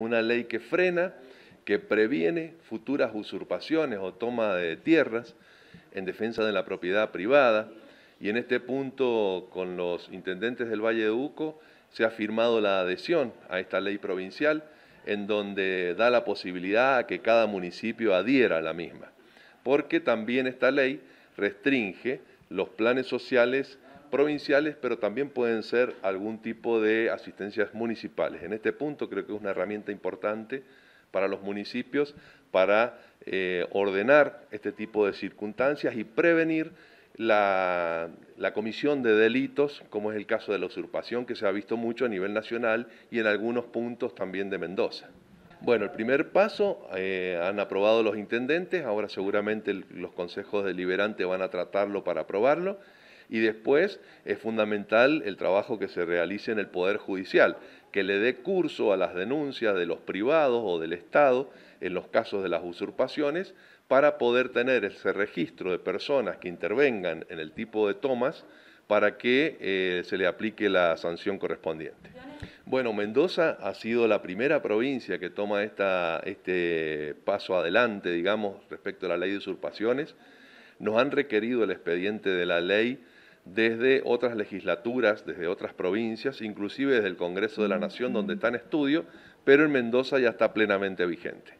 una ley que frena, que previene futuras usurpaciones o toma de tierras en defensa de la propiedad privada. Y en este punto, con los intendentes del Valle de Uco, se ha firmado la adhesión a esta ley provincial, en donde da la posibilidad a que cada municipio adhiera a la misma. Porque también esta ley restringe los planes sociales provinciales, pero también pueden ser algún tipo de asistencias municipales. En este punto creo que es una herramienta importante para los municipios para eh, ordenar este tipo de circunstancias y prevenir la, comisión de delitos, como es el caso de la usurpación, que se ha visto mucho a nivel nacional y en algunos puntos también de Mendoza. Bueno, el primer paso eh, han aprobado los intendentes, ahora seguramente los consejos deliberantes van a tratarlo para aprobarlo. Y después es fundamental el trabajo que se realice en el Poder Judicial, que le dé curso a las denuncias de los privados o del Estado en los casos de las usurpaciones para poder tener ese registro de personas que intervengan en el tipo de tomas para que eh, se le aplique la sanción correspondiente. Bueno, Mendoza ha sido la primera provincia que toma este paso adelante, digamos, respecto a la ley de usurpaciones. Nos han requerido el expediente de la ley desde otras legislaturas, desde otras provincias, inclusive desde el Congreso de la Nación, donde está en estudio, pero en Mendoza ya está plenamente vigente.